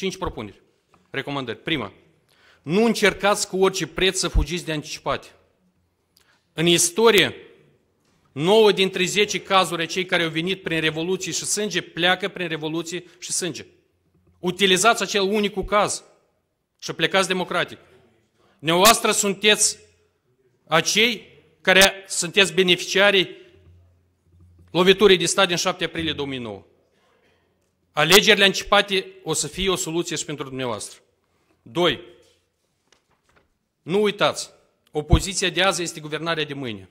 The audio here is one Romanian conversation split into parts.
Cinci propuneri. Recomandări. Prima, nu încercați cu orice preț să fugiți de anticipat. În istorie, 9 dintre 10 cazuri cei care au venit prin revoluții și sânge pleacă prin revoluții și sânge. Utilizați acel unic caz și plecați democratic. Neoastră sunteți acei care sunteți beneficiarii loviturii de stat din 7 aprilie 2009. Alegerile anticipate o să fie o soluție și pentru dumneavoastră. 2. Nu uitați, opoziția de azi este guvernarea de mâine.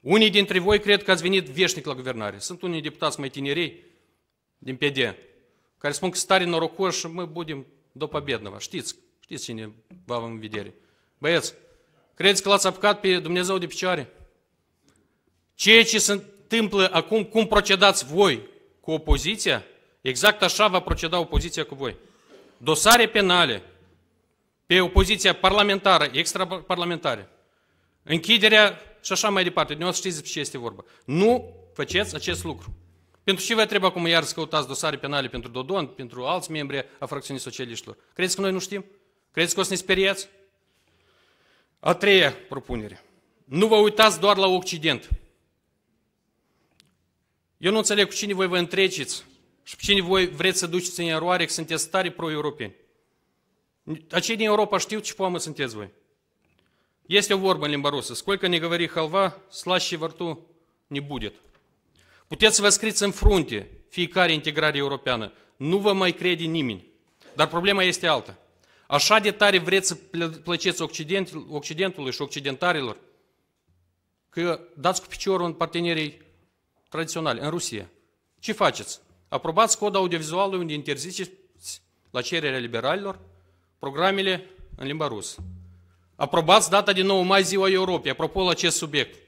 Unii dintre voi cred că ați venit veșnic la guvernare. Sunt unii deputați mai tineri din PD care spun că stare norocoși și mă budem după bednăva. Știți, știți cine vă avem în vedere. Băieți, credeți că l-ați apucat pe Dumnezeu de picioare? Ceea ce se întâmplă acum, cum procedați voi cu opoziția, Exact așa va proceda opoziția cu voi. Dosare penale pe opoziția parlamentară, extraparlamentară, închiderea și așa mai departe. Nu știți ce este vorba. Nu faceți acest lucru. Pentru ce vă trebuie acum iar să căutați dosare penale pentru Dodon, pentru alți membri a fracțiunii socialiștilor? Credeți că noi nu știm? Credeți că o să ne speriați? A treia propunere. Nu vă uitați doar la Occident. Eu nu înțeleg cu cine voi vă întreceți și pe cine voi vreți să duceți în eroare că sunteți tare pro-europeni? Acei din Europa știu ce poamă sunteți voi. Este o vorbă în limba rusă. Сколько не говори халва, слаще во рту не будет. Puteți să vă scriți în frunte fiecare integrare europeană. Nu vă mai crede nimeni. Dar problema este alta. Așa de tare vreți să plăceți Occident, Occidentului și Occidentarilor, că dați cu piciorul în partenerii tradiționali, în Rusia. Ce faceți? Aprobați cod audiovizualului unde interziceți, la cererea liberalilor, programele în limba rusă. Aprobați data de nou mai Ziua Europei, apropo la acest subiect.